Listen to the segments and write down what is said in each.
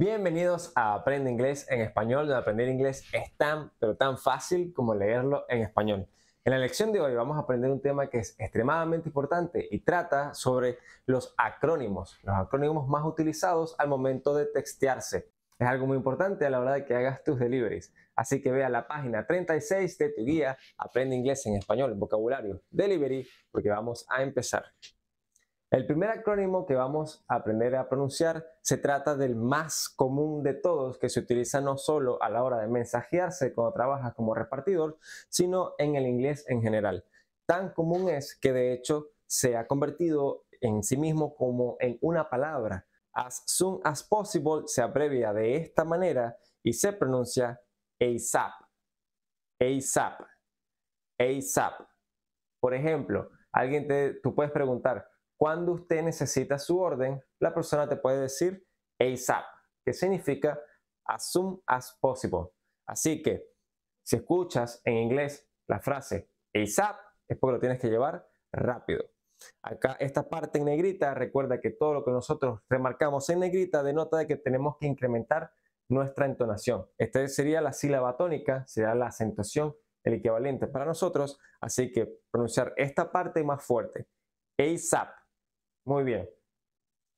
Bienvenidos a Aprende Inglés en Español, donde aprender inglés es tan, pero tan fácil como leerlo en español. En la lección de hoy vamos a aprender un tema que es extremadamente importante y trata sobre los acrónimos, los acrónimos más utilizados al momento de textearse. Es algo muy importante a la hora de que hagas tus deliveries. Así que vea la página 36 de tu guía Aprende Inglés en Español, vocabulario, delivery, porque vamos a empezar. El primer acrónimo que vamos a aprender a pronunciar se trata del más común de todos que se utiliza no solo a la hora de mensajearse cuando trabajas como repartidor, sino en el inglés en general. Tan común es que de hecho se ha convertido en sí mismo como en una palabra. As soon as possible se abrevia de esta manera y se pronuncia ASAP. ASAP. ASAP. Por ejemplo, alguien te, tú puedes preguntar, cuando usted necesita su orden, la persona te puede decir ASAP, que significa as soon as possible. Así que si escuchas en inglés la frase ASAP, es porque lo tienes que llevar rápido. Acá esta parte en negrita, recuerda que todo lo que nosotros remarcamos en negrita denota de que tenemos que incrementar nuestra entonación. Esta sería la sílaba tónica, sería la acentuación, el equivalente para nosotros. Así que pronunciar esta parte más fuerte. ASAP, muy bien.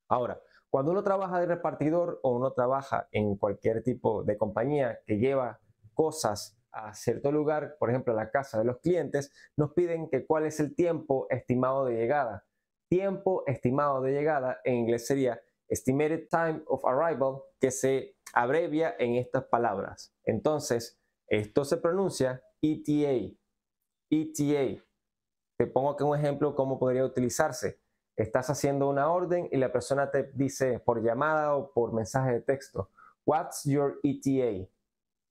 Ahora, cuando uno trabaja de repartidor o uno trabaja en cualquier tipo de compañía que lleva cosas a cierto lugar, por ejemplo, a la casa de los clientes, nos piden que cuál es el tiempo estimado de llegada. Tiempo estimado de llegada en inglés sería estimated time of arrival, que se abrevia en estas palabras. Entonces, esto se pronuncia ETA. ETA. Te pongo aquí un ejemplo cómo podría utilizarse estás haciendo una orden y la persona te dice por llamada o por mensaje de texto, What's your ETA?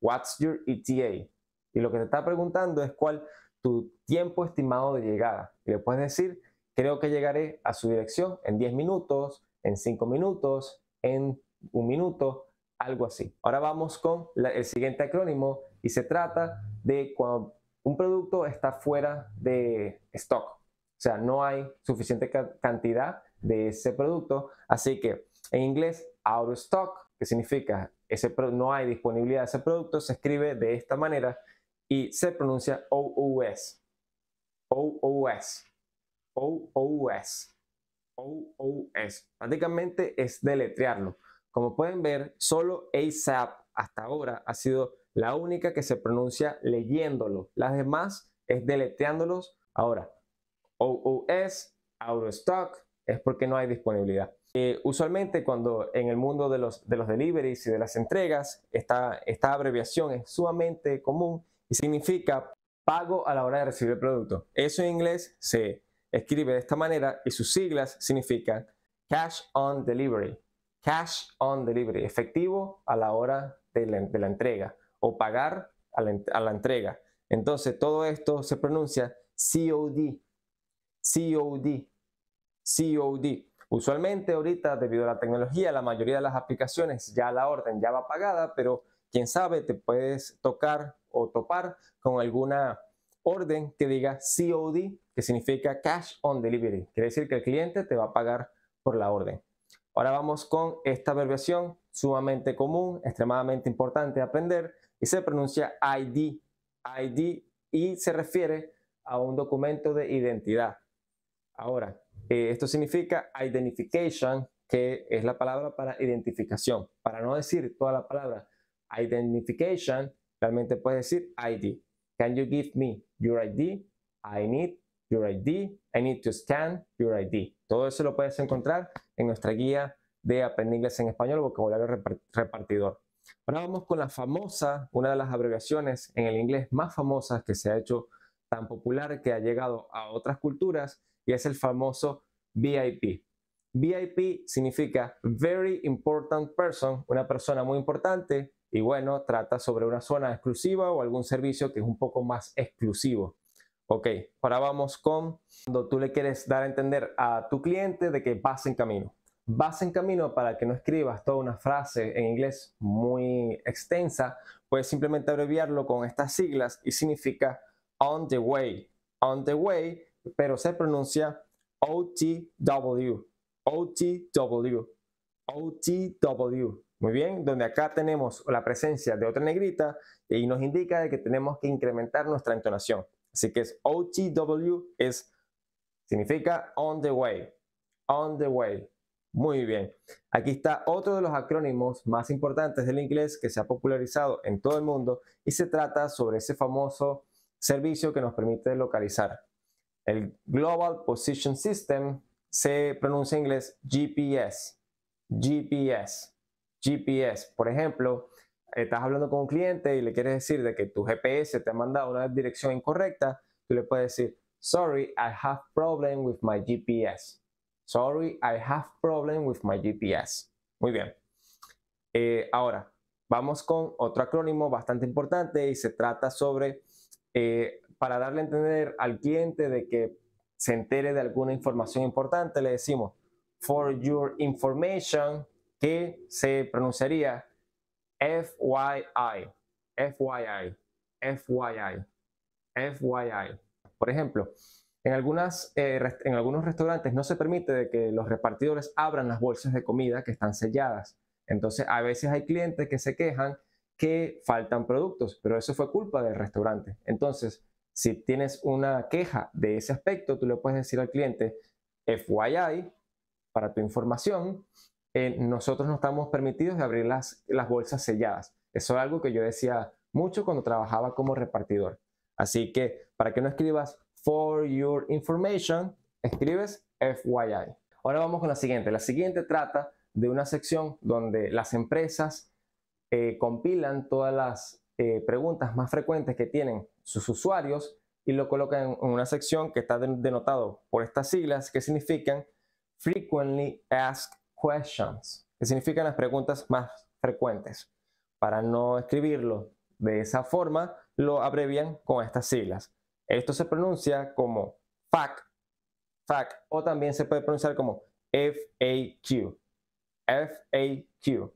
What's your ETA? Y lo que te está preguntando es cuál tu tiempo estimado de llegada. Y le puedes decir, creo que llegaré a su dirección en 10 minutos, en 5 minutos, en un minuto, algo así. Ahora vamos con el siguiente acrónimo y se trata de cuando un producto está fuera de stock o sea, no hay suficiente cantidad de ese producto. Así que en inglés, out of stock, que significa ese no hay disponibilidad de ese producto, se escribe de esta manera y se pronuncia OOS. OOS. OOS. OOS. Prácticamente es deletrearlo. Como pueden ver, solo ASAP hasta ahora ha sido la única que se pronuncia leyéndolo. Las demás es deletreándolos. Ahora, OOS, out of stock, es porque no hay disponibilidad. Eh, usualmente cuando en el mundo de los, de los deliveries y de las entregas, esta, esta abreviación es sumamente común y significa pago a la hora de recibir el producto. Eso en inglés se escribe de esta manera y sus siglas significan cash on delivery, cash on delivery, efectivo a la hora de la, entrega o pagar a la entrega. Entonces todo esto se pronuncia COD, COD. COD. Usualmente ahorita, debido a la tecnología, la mayoría de las aplicaciones ya la orden ya va pagada, pero quién sabe, te puedes tocar o topar con alguna orden que diga COD, que significa Cash on Delivery. Quiere decir que el cliente te va a pagar por la orden. Ahora vamos con esta abreviación sumamente común, extremadamente importante aprender y se pronuncia ID. ID y se refiere a un documento de identidad. Ahora, eh, esto significa identification, que es la palabra para identificación. Para no decir toda la palabra identification, realmente puedes decir ID. Can you give me your ID? I need your ID. I need to scan your ID. Todo eso lo puedes encontrar en nuestra guía de Aprender Inglés en Español, vocabulario repartidor. Ahora vamos con la famosa, una de las abreviaciones en el inglés más famosas que se ha hecho tan popular que ha llegado a otras culturas es el famoso VIP. VIP significa Very Important Person, una persona muy importante y bueno, trata sobre una zona exclusiva o algún servicio que es un poco más exclusivo. Ok, ahora vamos con cuando tú le quieres dar a entender a tu cliente de que vas en camino. Vas en camino para que no escribas toda una frase en inglés muy extensa, puedes simplemente abreviarlo con estas siglas y significa on the way. On the way pero se pronuncia OTW, OTW, OTW. Muy bien, donde acá tenemos la presencia de otra negrita y nos indica que tenemos que incrementar nuestra entonación. Así que es OTW es significa on the way, on the way. Muy bien. Aquí está otro de los acrónimos más importantes del inglés que se ha popularizado en todo el mundo y se trata sobre ese famoso servicio que nos permite localizar. El Global Position System se pronuncia en inglés GPS, GPS, GPS. Por ejemplo, estás hablando con un cliente y le quieres decir de que tu GPS te ha mandado una dirección incorrecta, tú le puedes decir, sorry, I have problem with my GPS. Sorry, I have problem with my GPS. Muy bien. Eh, ahora, vamos con otro acrónimo bastante importante y se trata sobre eh, para darle a entender al cliente de que se entere de alguna información importante, le decimos, for your information, que se pronunciaría FYI, FYI, FYI, FYI. Por ejemplo, en, algunas, eh, en algunos restaurantes no se permite de que los repartidores abran las bolsas de comida que están selladas. Entonces, a veces hay clientes que se quejan que faltan productos, pero eso fue culpa del restaurante. Entonces, si tienes una queja de ese aspecto, tú le puedes decir al cliente, FYI, para tu información, eh, nosotros no estamos permitidos de abrir las, bolsas selladas. Eso es algo que yo decía mucho cuando trabajaba como repartidor. Así que para que no escribas for your information, escribes FYI. Ahora vamos con la siguiente. La siguiente trata de una sección donde las empresas eh, compilan todas las eh, preguntas más frecuentes que tienen sus usuarios y lo colocan en una sección que está denotado por estas siglas que significan Frequently Asked Questions, que significan las preguntas más frecuentes. Para no escribirlo de esa forma, lo abrevian con estas siglas. Esto se pronuncia como FAQ, FAQ, o también se puede pronunciar como FAQ, FAQ.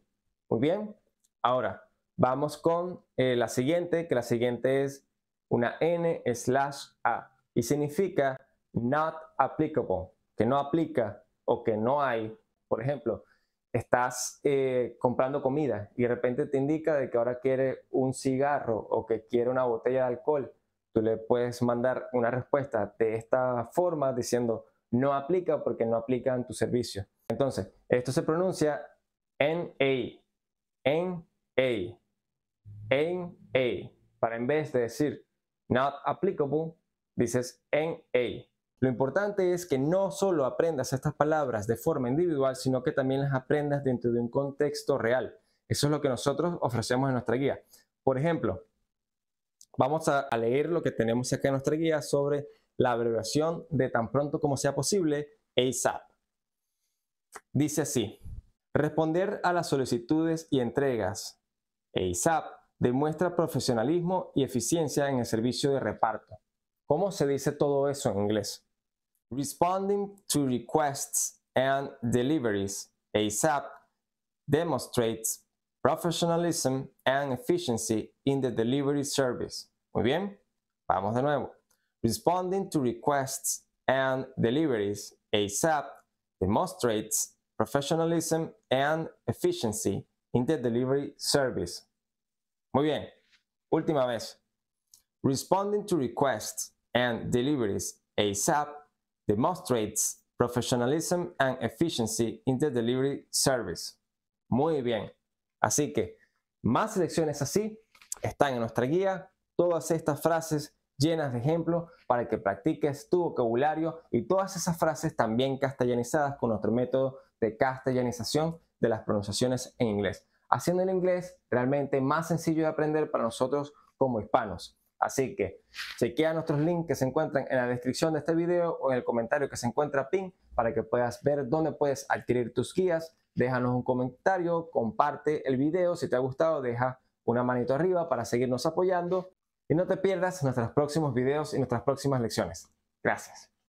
Muy bien, ahora Vamos con eh, la siguiente, que la siguiente es una N slash A y significa not applicable, que no aplica o que no hay. Por ejemplo, estás eh, comprando comida y de repente te indica de que ahora quiere un cigarro o que quiere una botella de alcohol. Tú le puedes mandar una respuesta de esta forma diciendo no aplica porque no aplica en tu servicio. Entonces, esto se pronuncia N-A, N-A a, Para en vez de decir not applicable, dices en a. Lo importante es que no solo aprendas estas palabras de forma individual, sino que también las aprendas dentro de un contexto real. Eso es lo que nosotros ofrecemos en nuestra guía. Por ejemplo, vamos a, leer lo que tenemos acá en nuestra guía sobre la abreviación de tan pronto como sea posible, ASAP. Dice así, responder a las solicitudes y entregas, ASAP, demuestra profesionalismo y eficiencia en el servicio de reparto. ¿Cómo se dice todo eso en inglés? Responding to requests and deliveries ASAP demonstrates professionalism and efficiency in the delivery service. Muy bien, vamos de nuevo. Responding to requests and deliveries ASAP demonstrates professionalism and efficiency in the delivery service. Muy bien, última vez. Responding to requests and deliveries ASAP demonstrates professionalism and efficiency in the delivery service. Muy bien. Así que más lecciones así están en nuestra guía. Todas estas frases llenas de ejemplos para que practiques tu vocabulario y todas esas frases también castellanizadas con nuestro método de castellanización de las pronunciaciones en inglés haciendo el inglés realmente más sencillo de aprender para nosotros como hispanos. Así que chequea nuestros links que se encuentran en la descripción de este video o en el comentario que se encuentra pin para que puedas ver dónde puedes adquirir tus guías. Déjanos un comentario, comparte el video. Si te ha gustado, deja una manito arriba para seguirnos apoyando y no te pierdas nuestros próximos videos y nuestras próximas lecciones. Gracias.